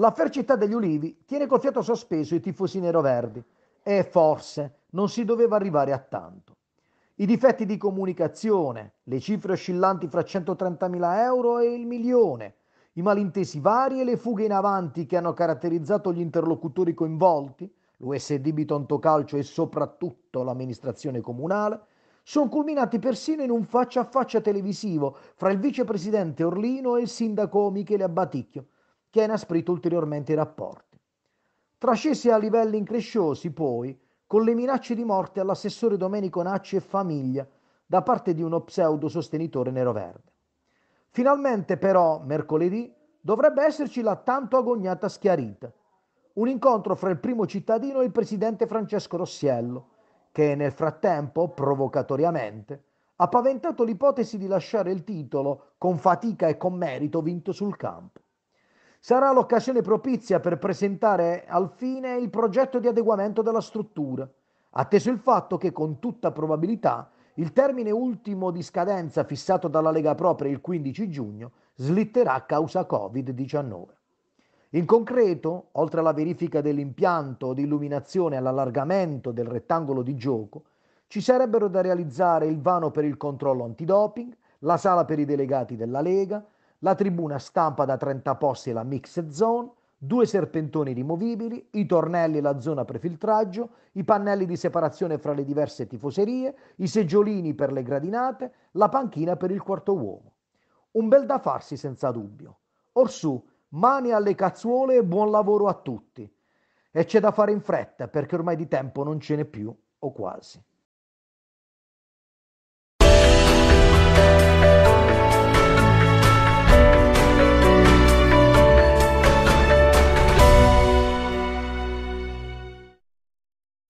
L'affer Città degli Ulivi tiene col fiato sospeso i tifosi neroverdi e forse non si doveva arrivare a tanto. I difetti di comunicazione, le cifre oscillanti fra 130.000 euro e il milione, i malintesi vari e le fughe in avanti che hanno caratterizzato gli interlocutori coinvolti, l'USD Bitonto Calcio e soprattutto l'amministrazione comunale, sono culminati persino in un faccia a faccia televisivo fra il vicepresidente Orlino e il sindaco Michele Abbaticchio, che ha inasprito ulteriormente i rapporti. Trascesi a livelli incresciosi, poi, con le minacce di morte all'assessore Domenico Nacci e famiglia da parte di uno pseudo sostenitore nero-verde. Finalmente, però, mercoledì dovrebbe esserci la tanto agognata schiarita, un incontro fra il primo cittadino e il presidente Francesco Rossiello, che nel frattempo, provocatoriamente, ha paventato l'ipotesi di lasciare il titolo con fatica e con merito vinto sul campo sarà l'occasione propizia per presentare al fine il progetto di adeguamento della struttura, atteso il fatto che con tutta probabilità il termine ultimo di scadenza fissato dalla Lega propria il 15 giugno slitterà a causa Covid-19. In concreto, oltre alla verifica dell'impianto di illuminazione e all'allargamento del rettangolo di gioco, ci sarebbero da realizzare il vano per il controllo antidoping, la sala per i delegati della Lega, la tribuna stampa da 30 posti e la mixed zone, due serpentoni rimovibili, i tornelli e la zona prefiltraggio, i pannelli di separazione fra le diverse tifoserie, i seggiolini per le gradinate, la panchina per il quarto uomo. Un bel da farsi senza dubbio. Orsù, mani alle cazzuole e buon lavoro a tutti. E c'è da fare in fretta perché ormai di tempo non ce n'è più, o quasi.